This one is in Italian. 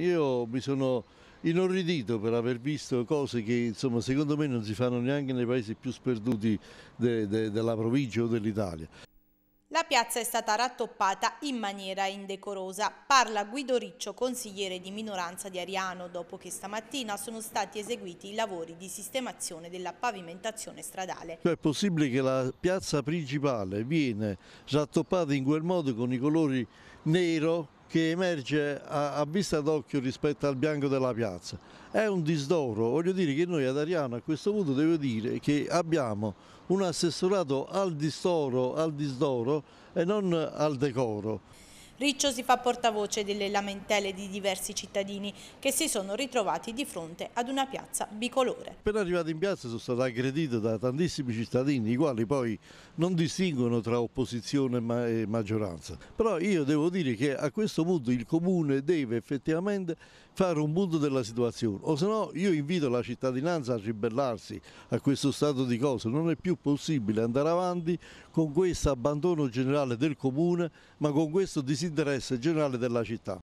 Io mi sono inorridito per aver visto cose che insomma, secondo me non si fanno neanche nei paesi più sperduti de, de, della provincia o dell'Italia. La piazza è stata rattoppata in maniera indecorosa. Parla Guido Riccio, consigliere di minoranza di Ariano, dopo che stamattina sono stati eseguiti i lavori di sistemazione della pavimentazione stradale. Cioè, è possibile che la piazza principale viene rattoppata in quel modo con i colori nero che emerge a, a vista d'occhio rispetto al bianco della piazza. È un disdoro, voglio dire che noi ad Ariano a questo punto devo dire che abbiamo un assessorato al disdoro, al disdoro e non al decoro. Riccio si fa portavoce delle lamentele di diversi cittadini che si sono ritrovati di fronte ad una piazza bicolore. Appena arrivato in piazza sono stato aggredito da tantissimi cittadini, i quali poi non distinguono tra opposizione e maggioranza. Però io devo dire che a questo punto il Comune deve effettivamente fare un punto della situazione, o se no io invito la cittadinanza a ribellarsi a questo stato di cose, non è più possibile andare avanti con questo abbandono generale del Comune, ma con questo disinteresse si interessa generale della città.